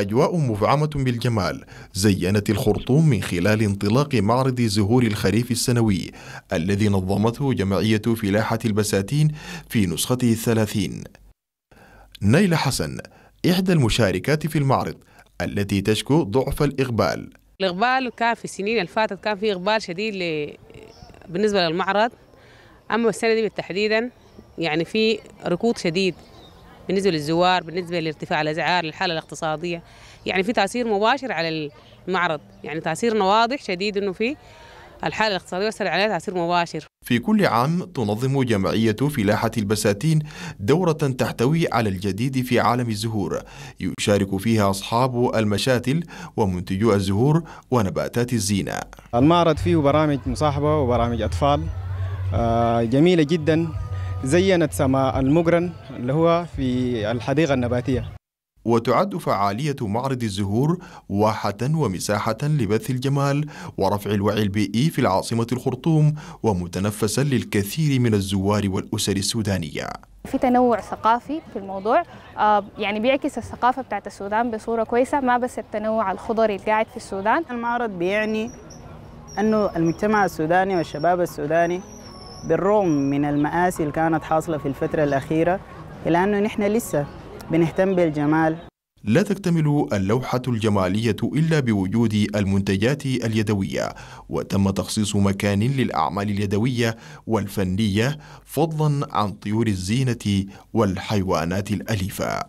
أجواء مفعمة بالجمال زينت الخرطوم من خلال انطلاق معرض زهور الخريف السنوي الذي نظمته جمعية فلاحة البساتين في نسخته الثلاثين نيلة حسن إحدى المشاركات في المعرض التي تشكو ضعف الإقبال الإقبال كان في السنين اللي فاتت كان في إقبال شديد بالنسبة للمعرض أما السنة دي بالتحديدا يعني في ركود شديد بالنسبه للزوار بالنسبه لارتفاع الاسعار للحاله الاقتصاديه يعني في تاثير مباشر على المعرض يعني تاثيرنا واضح شديد انه في الحالة الاقتصادية يؤثر عليها تأثير مباشر في كل عام تنظم جمعية فلاحة البساتين دورة تحتوي على الجديد في عالم الزهور يشارك فيها أصحاب المشاتل ومنتجو الزهور ونباتات الزينة المعرض فيه برامج مصاحبة وبرامج أطفال آه، جميلة جدا زينت سماء المقرن اللي هو في الحديقة النباتية وتعد فعالية معرض الزهور واحة ومساحة لبث الجمال ورفع الوعي البيئي في العاصمة الخرطوم ومتنفسا للكثير من الزوار والأسر السودانية في تنوع ثقافي في الموضوع آه، يعني بيعكس الثقافة بتاعت السودان بصورة كويسة ما بس التنوع الخضري القاعد في السودان المعرض بيعني أنه المجتمع السوداني والشباب السوداني بالرغم من المآسي اللي كانت حاصلة في الفترة الأخيرة إلا أنه نحن لسه بنهتم بالجمال لا تكتمل اللوحة الجمالية إلا بوجود المنتجات اليدوية وتم تخصيص مكان للأعمال اليدوية والفنية فضلا عن طيور الزينة والحيوانات الأليفة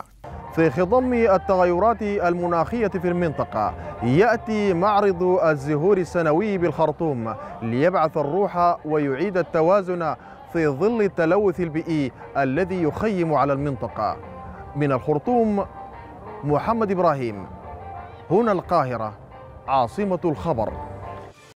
في خضم التغيرات المناخية في المنطقة يأتي معرض الزهور السنوي بالخرطوم ليبعث الروح ويعيد التوازن في ظل التلوث البيئي الذي يخيم على المنطقة من الخرطوم محمد إبراهيم هنا القاهرة عاصمة الخبر